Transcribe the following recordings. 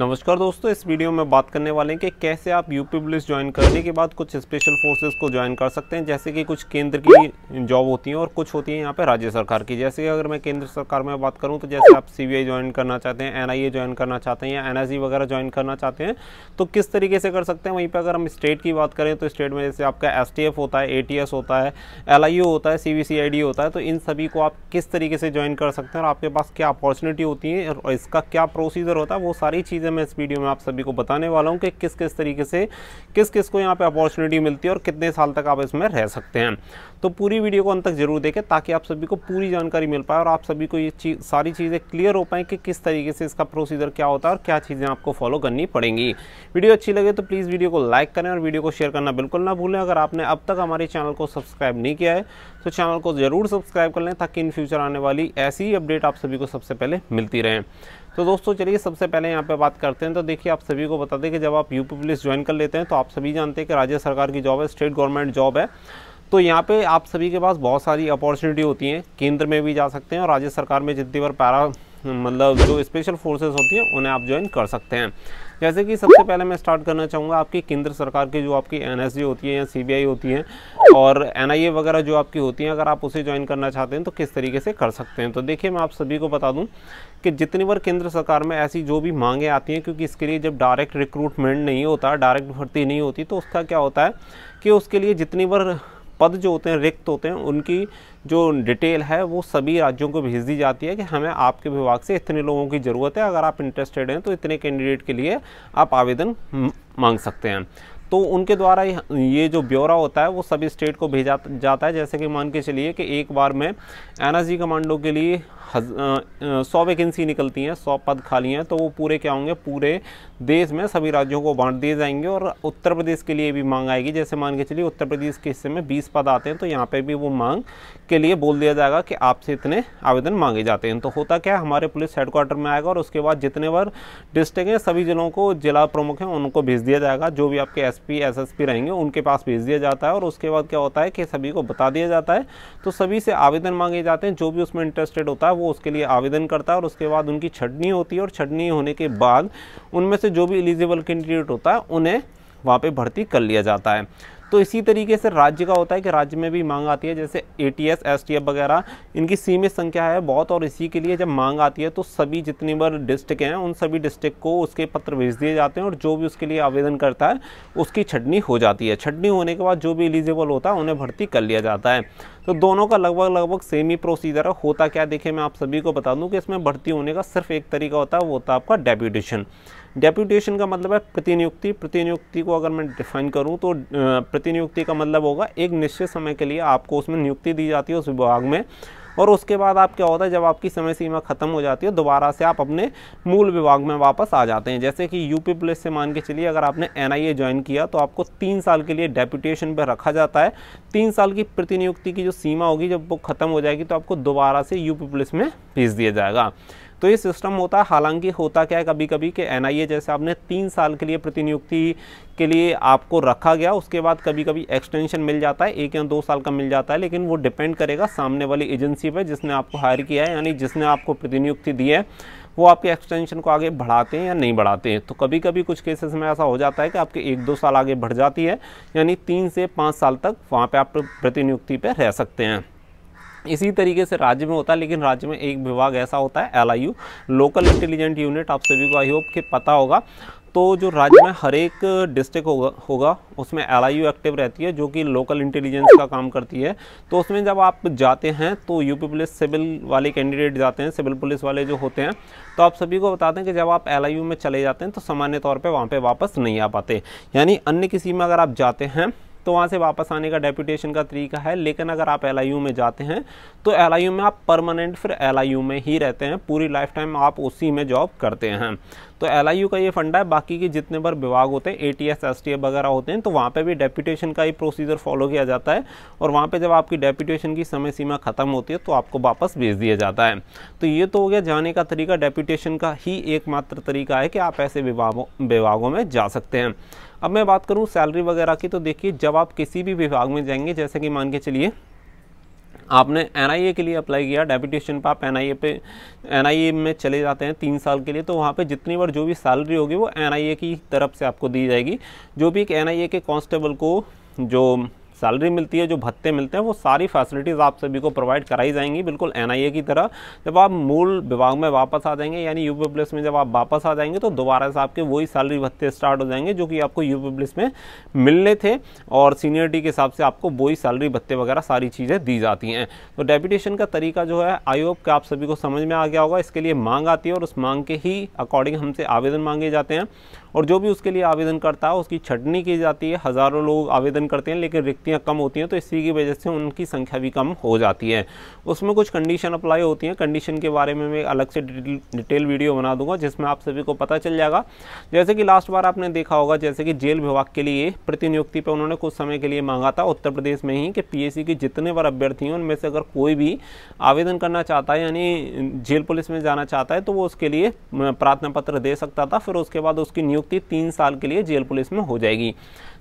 नमस्कार दोस्तों इस वीडियो में बात करने वाले हैं कि कैसे आप यूपी पुलिस ज्वाइन करने के बाद कुछ स्पेशल फोर्सेस को ज्वाइन कर सकते हैं जैसे कि कुछ केंद्र की जॉब होती हैं और कुछ होती है यहाँ पे राज्य सरकार की जैसे कि अगर मैं केंद्र सरकार में बात करूँ तो जैसे आप सी ज्वाइन करना चाहते हैं एन ज्वाइन करना चाहते हैं या एन वगैरह ज्वाइन करना चाहते हैं तो किस तरीके से कर सकते हैं वहीं पर अगर हम स्टेट की बात करें तो स्टेट में जैसे आपका एस होता है ए होता है एल होता है सी होता है तो इन सभी को आप किस तरीके से ज्वाइन कर सकते हैं और आपके पास क्या अपॉर्चुनिटी होती है और इसका क्या प्रोसीजर होता है वो सारी चीज़ें चीज़ें मैं इस वीडियो में आप सभी को बताने वाला हूँ कि किस किस तरीके से किस किस को यहाँ पर अपॉर्चुनिटी मिलती है और कितने साल तक आप इसमें रह सकते हैं तो पूरी वीडियो को अंत तक जरूर देखें ताकि आप सभी को पूरी जानकारी मिल पाए और आप सभी को ये चीज सारी चीज़ें क्लियर हो पाएँ कि किस तरीके से इसका प्रोसीजर क्या होता है और क्या चीज़ें आपको फॉलो करनी पड़ेंगी वीडियो अच्छी लगे तो प्लीज़ वीडियो को लाइक करें और वीडियो को शेयर करना बिल्कुल ना भूलें अगर आपने अब तक हमारे चैनल को सब्सक्राइब नहीं किया है तो चैनल को ज़रूर सब्सक्राइब कर लें ताकि इन फ्यूचर आने वाली ऐसी अपडेट आप सभी को सबसे पहले मिलती रहें तो दोस्तों चलिए सबसे पहले यहाँ पे बात करते हैं तो देखिए आप सभी को बता दें कि जब आप यूपी पुलिस ज्वाइन कर लेते हैं तो आप सभी जानते हैं कि राज्य सरकार की जॉब है स्टेट गवर्नमेंट जॉब है तो यहाँ पे आप सभी के पास बहुत सारी अपॉर्चुनिटी होती हैं केंद्र में भी जा सकते हैं और राज्य सरकार में जितनी बार पैरा मतलब जो स्पेशल फोर्सेस होती हैं उन्हें आप ज्वाइन कर सकते हैं जैसे कि सबसे पहले मैं स्टार्ट करना चाहूँगा आपकी केंद्र सरकार की जो आपकी एन होती है या सी होती है और एन वगैरह जो आपकी होती हैं अगर आप उसे ज्वाइन करना चाहते हैं तो किस तरीके से कर सकते हैं तो देखिए मैं आप सभी को बता दूँ कि जितनी बार केंद्र सरकार में ऐसी जो भी मांगें आती हैं क्योंकि इसके लिए जब डायरेक्ट रिक्रूटमेंट नहीं होता डायरेक्ट भर्ती नहीं होती तो उसका क्या होता है कि उसके लिए जितनी बार पद जो होते हैं रिक्त होते हैं उनकी जो डिटेल है वो सभी राज्यों को भेज दी जाती है कि हमें आपके विभाग से इतने लोगों की ज़रूरत है अगर आप इंटरेस्टेड हैं तो इतने कैंडिडेट के लिए आप आवेदन मांग सकते हैं तो उनके द्वारा ये जो ब्यौरा होता है वो सभी स्टेट को भेजा जाता है जैसे कि मान के चलिए कि एक बार में एनएसजी कमांडो के लिए सौ वैकेंसी निकलती हैं सौ पद खाली हैं तो वो पूरे क्या होंगे पूरे देश में सभी राज्यों को बांट दिए जाएंगे और उत्तर प्रदेश के लिए भी मांग आएगी जैसे मान के चलिए उत्तर प्रदेश के हिस्से में बीस पद आते हैं तो यहाँ पर भी वो मांग के लिए बोल दिया जाएगा कि आपसे इतने आवेदन मांगे जाते हैं तो होता क्या हमारे पुलिस हेडक्वार्टर में आएगा और उसके बाद जितने बार डिस्ट्रिक्ट हैं सभी जिलों को जिला प्रमुख हैं उनको भेज दिया जाएगा जो भी आपके एस एसपी एसएसपी रहेंगे उनके पास भेज दिया जाता है और उसके बाद क्या होता है कि सभी को बता दिया जाता है तो सभी से आवेदन मांगे जाते हैं जो भी उसमें इंटरेस्टेड होता है वो उसके लिए आवेदन करता है और उसके बाद उनकी छटनी होती है और छटनी होने के बाद उनमें से जो भी एलिजिबल कैंडिडेट होता है उन्हें वहाँ पर भर्ती कर लिया जाता है तो इसी तरीके से राज्य का होता है कि राज्य में भी मांग आती है जैसे A T S S T F वगैरह इनकी सीमित संख्या है बहुत और इसी के लिए जब मांग आती है तो सभी जितनी बार डिस्ट्रिक्ट हैं उन सभी डिस्ट्रिक्ट को उसके पत्र भेज दिए जाते हैं और जो भी उसके लिए आवेदन करता है उसकी छटनी हो जाती है छटनी होने के बाद जो भी एलिजिबल होता है उन्हें भर्ती कर लिया जाता है तो दोनों का लगभग लगभग सेम ही प्रोसीजर है होता क्या देखिए मैं आप सभी को बता दूं कि इसमें भर्ती होने का सिर्फ एक तरीका होता है वो होता है आपका डेप्यूटेशन डेप्यूटेशन का मतलब है प्रतिनियुक्ति प्रतिनियुक्ति को अगर मैं डिफाइन करूं तो प्रतिनियुक्ति का मतलब होगा एक निश्चित समय के लिए आपको उसमें नियुक्ति दी जाती है उस विभाग में और उसके बाद आप क्या होता है जब आपकी समय सीमा ख़त्म हो जाती है दोबारा से आप अपने मूल विभाग में वापस आ जाते हैं जैसे कि यूपी पुलिस से मान के चलिए अगर आपने एन ज्वाइन किया तो आपको तीन साल के लिए डेपुटेशन पर रखा जाता है तीन साल की प्रतिनियुक्ति की जो सीमा होगी जब वो ख़त्म हो जाएगी तो आपको दोबारा से यूपी पुलिस में भेज दिया जाएगा तो ये सिस्टम होता है हालांकि होता क्या है कभी कभी कि एन जैसे आपने तीन साल के लिए प्रतिनियुक्ति के लिए आपको रखा गया उसके बाद कभी कभी एक्सटेंशन मिल जाता है एक या दो साल का मिल जाता है लेकिन वो डिपेंड करेगा सामने वाली एजेंसी पर जिसने आपको हायर किया है यानी जिसने आपको प्रतिनियुक्ति दी है वो आपके एक्सटेंशन को आगे बढ़ाते हैं या नहीं बढ़ाते हैं तो कभी कभी कुछ केसेस में ऐसा हो जाता है कि आपके एक दो साल आगे बढ़ जाती है यानी तीन से पाँच साल तक वहाँ पर आप प्रतिनियुक्ति पर रह सकते हैं इसी तरीके से राज्य में होता है लेकिन राज्य में एक विभाग ऐसा होता है एल लोकल इंटेलिजेंट यूनिट आप सभी को आई होप के पता होगा तो जो राज्य में हर एक डिस्ट्रिक्ट होगा होगा उसमें एल एक्टिव रहती है जो कि लोकल इंटेलिजेंस का काम करती है तो उसमें जब आप जाते हैं तो यूपी पुलिस सिविल वाले कैंडिडेट जाते हैं सिविल पुलिस वाले जो होते हैं तो आप सभी को बताते हैं कि जब आप एल में चले जाते हैं तो सामान्य तौर पर वहाँ पर वापस नहीं आ पाते यानी अन्य किसी में अगर आप जाते हैं तो वहाँ से वापस आने का डेपुटेशन का तरीका है लेकिन अगर आप एल में जाते हैं तो एल में आप परमानेंट फिर एल में ही रहते हैं पूरी लाइफ टाइम आप उसी में जॉब करते हैं तो एल का ये फंडा है बाकी के जितने बार विभाग होते हैं A T S S T F वगैरह होते हैं तो वहाँ पर भी डेप्यूटेशन का ही प्रोसीजर फॉलो किया जाता है और वहाँ पर जब आपकी डेप्यूटेशन की समय सीमा खत्म होती है तो आपको वापस भेज दिया जाता है तो ये तो हो गया जाने का तरीका डेप्यूटेशन का ही एकमात्र तरीका है कि आप ऐसे विभागों विभागों में जा सकते हैं अब मैं बात करूँ सैलरी वगैरह की तो देखिए जब आप किसी भी विभाग में जाएंगे जैसे कि मान के चलिए आपने एन के लिए अप्लाई किया डेपुटेशन पर आप एन पे एन में चले जाते हैं तीन साल के लिए तो वहाँ पर जितनी बार जो भी सैलरी होगी वो एन की तरफ से आपको दी जाएगी जो भी एक एन के कांस्टेबल को जो सैलरी मिलती है जो भत्ते मिलते हैं वो सारी फैसिलिटीज़ आप सभी को प्रोवाइड कराई जाएंगी बिल्कुल एन की तरह जब आप मूल विभाग में वापस आ जाएंगे यानी यू प्लस में जब आप वापस आ जाएंगे तो दोबारा से आपके वही सैलरी भत्ते स्टार्ट हो जाएंगे जो कि आपको यू प्लस में मिलने थे और सीनियरिटी के हिसाब से आपको वही सैलरी भत्ते वगैरह सारी चीज़ें दी जाती हैं तो डेपुटेशन का तरीका जो है आई होप के आप सभी को समझ में आ गया होगा इसके लिए मांग आती है और उस मांग के ही अकॉर्डिंग हमसे आवेदन मांगे जाते हैं और जो भी उसके लिए आवेदन करता है उसकी छटनी की जाती है हज़ारों लोग आवेदन करते हैं लेकिन रिक्त प्रवृत्तियाँ कम होती हैं तो इसी की वजह से उनकी संख्या भी कम हो जाती है उसमें कुछ कंडीशन अप्लाई होती हैं कंडीशन के बारे में मैं अलग से डिटेल वीडियो बना दूंगा जिसमें आप सभी को पता चल जाएगा जैसे कि लास्ट बार आपने देखा होगा जैसे कि जेल विभाग के लिए प्रतिनियुक्ति पर उन्होंने कुछ समय के लिए मांगा था उत्तर प्रदेश में ही कि पी के जितने बार अभ्यर्थी हैं उनमें से अगर कोई भी आवेदन करना चाहता है यानी जेल पुलिस में जाना चाहता है तो वो उसके लिए प्रार्थना पत्र दे सकता था फिर उसके बाद उसकी नियुक्ति तीन साल के लिए जेल पुलिस में हो जाएगी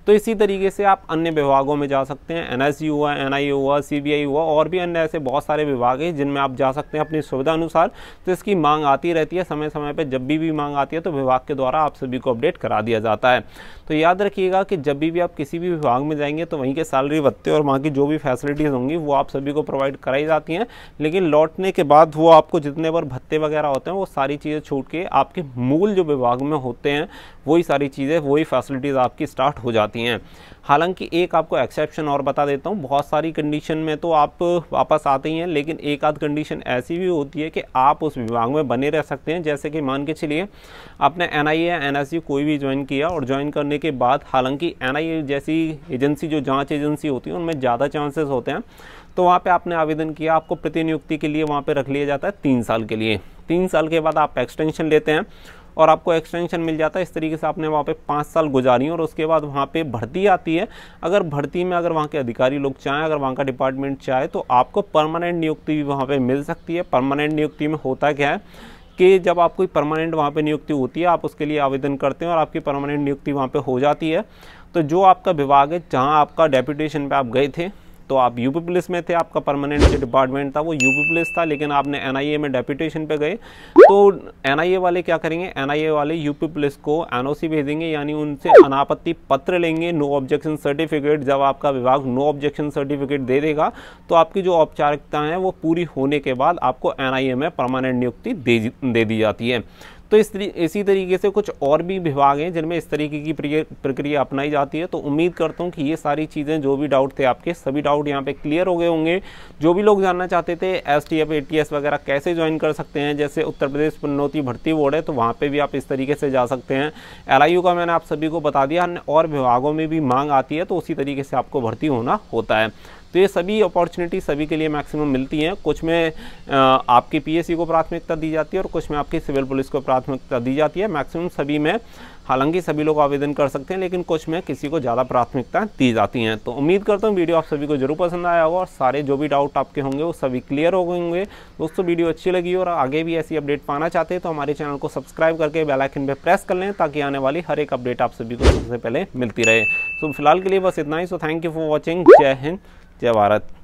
तो इसी तरीके से आप अन्य विभागों में जा सकते हैं एन हुआ एन हुआ सी हुआ और भी अन्य ऐसे बहुत सारे विभाग हैं जिनमें आप जा सकते हैं अपनी सुविधा अनुसार तो इसकी मांग आती रहती है समय समय पर जब भी भी मांग आती है तो विभाग के द्वारा आप सभी को अपडेट करा दिया जाता है तो याद रखिएगा कि जब भी भी आप किसी भी विभाग में जाएंगे तो वहीं के सैलरी भत्ते और वहाँ की जो भी फैसिलिटीज़ होंगी वो आप सभी को प्रोवाइड कराई जाती हैं लेकिन लौटने के बाद वो आपको जितने बार भत्ते वगैरह होते हैं वो सारी चीज़ें छूट के आपके मूल जो विभाग में होते हैं वही सारी चीज़ें वही फैसिलिटीज़ आपकी स्टार्ट हो जाती हैं जाती हैं हालांकि एक आपको एक्सेप्शन और बता देता हूँ बहुत सारी कंडीशन में तो आप वापस आते ही हैं लेकिन एक आध कंडीशन ऐसी भी होती है कि आप उस विभाग में बने रह सकते हैं जैसे कि मान के चलिए आपने N I N S U कोई भी ज्वाइन किया और ज्वाइन करने के बाद हालांकि एन आई ए जैसी एजेंसी जो जाँच एजेंसी होती है उनमें ज़्यादा चांसेस होते हैं तो वहाँ पर आपने आवेदन किया आपको प्रतिनियुक्ति के लिए वहाँ पर रख लिया जाता है तीन साल के लिए तीन साल के बाद आप एक्सटेंशन लेते हैं और आपको एक्सटेंशन मिल जाता है इस तरीके से आपने वहाँ पर पाँच साल गुजारी और उसके बाद वहाँ पर भर्ती आती है अगर भर्ती में अगर वहाँ के अधिकारी लोग चाहें अगर वहाँ का डिपार्टमेंट चाहे तो आपको परमानेंट नियुक्ति भी वहाँ पर मिल सकती है परमानेंट नियुक्ति में होता क्या है कि जब आप कोई परमानेंट वहाँ पर नियुक्ति होती है आप उसके लिए आवेदन करते हैं और आपकी परमानेंट नियुक्ति वहाँ पर हो जाती है तो जो आपका विभाग है जहाँ आपका डेपुटेशन पर आप गए थे तो आप यूपी पुलिस में थे आपका परमानेंट जो डिपार्टमेंट था वो यूपी पुलिस था लेकिन आपने एनआईए में डेप्यूटेशन पे गए तो एनआईए वाले क्या करेंगे एनआईए वाले यूपी पुलिस को एनओसी भेजेंगे यानी उनसे अनापत्ति पत्र लेंगे नो ऑब्जेक्शन सर्टिफिकेट जब आपका विभाग नो ऑब्जेक्शन सर्टिफिकेट दे देगा तो आपकी जो औपचारिकता है वो पूरी होने के बाद आपको एन में परमानेंट नियुक्ति दे दी जाती है तो इस तरी, इसी तरीके से कुछ और भी विभाग हैं जिनमें इस तरीके की प्रक्रिया अपनाई जाती है तो उम्मीद करता हूँ कि ये सारी चीज़ें जो भी डाउट थे आपके सभी डाउट यहाँ पे क्लियर हो गए होंगे जो भी लोग जानना चाहते थे S T F A T S वगैरह कैसे ज्वाइन कर सकते हैं जैसे उत्तर प्रदेश पन्नौती भर्ती बोर्ड है तो वहाँ पर भी आप इस तरीके से जा सकते हैं एल आई यू का मैंने आप सभी को बता दिया और विभागों में भी मांग आती है तो उसी तरीके से आपको भर्ती होना होता है तो ये सभी अपॉर्चुनिटी सभी के लिए मैक्सिमम मिलती हैं कुछ में आपकी पीएससी को प्राथमिकता दी जाती है और कुछ में आपकी सिविल पुलिस को प्राथमिकता दी जाती है मैक्सिमम सभी में हालांकि सभी लोग आवेदन कर सकते हैं लेकिन कुछ में किसी को ज़्यादा प्राथमिकता दी जाती हैं तो उम्मीद करता हूँ वीडियो आप सभी को जरूर पसंद आया होगा और सारे जो भी डाउट आपके होंगे वो सभी क्लियर हो गए होंगे दोस्तों वीडियो अच्छी लगी और आगे भी ऐसी अपडेट पाना चाहते हैं तो हमारे चैनल को सब्सक्राइब करके बेलाइकन पर प्रेस कर लें ताकि आने वाली हर एक अपडेट आप सभी को सबसे पहले मिलती रहे तो फिलहाल के लिए बस इतना ही so thank you for watching जय हिंद भारत